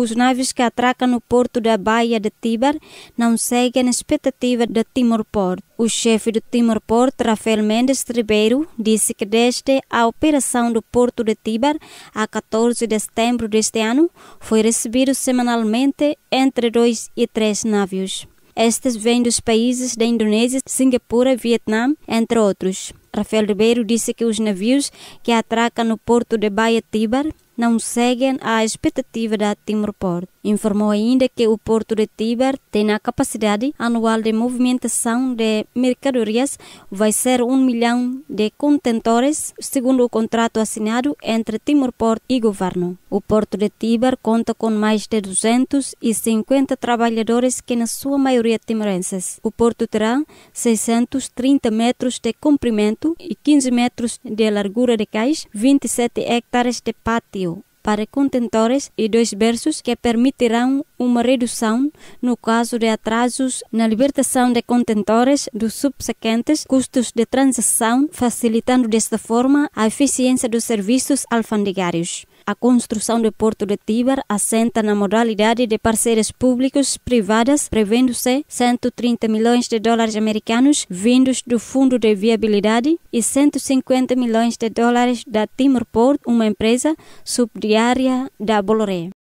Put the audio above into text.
os navios que atracam no porto da Baía de Tíber não seguem a expectativa de Timor-Porto. O chefe do Timor-Porto, Rafael Mendes Ribeiro, disse que desde a operação do porto de Tíber, a 14 de setembro deste ano, foi recebido semanalmente entre dois e três navios. Estes vêm dos países da Indonésia, Singapura, Vietnã, entre outros. Rafael Ribeiro disse que os navios que atracam no porto de Baía Tíber não seguem à expectativa da Timor Port. Informou ainda que o Porto de Tíber tem a capacidade anual de movimentação de mercadorias, vai ser um milhão de contentores, segundo o contrato assinado entre Timor Port e governo. O Porto de Tíber conta com mais de 250 trabalhadores que na sua maioria timorenses. O porto terá 630 metros de comprimento e 15 metros de largura de cais, 27 hectares de pátio para contentores e dois berços que permitirão uma redução no caso de atrasos na libertação de contentores dos subsequentes custos de transação, facilitando desta forma a eficiência dos serviços alfandegários. A construção do Porto de Tíber assenta na modalidade de parceiras públicos privadas, prevendo-se 130 milhões de dólares americanos vindos do Fundo de Viabilidade e 150 milhões de dólares da Timor Port, uma empresa subdiária da Boloré.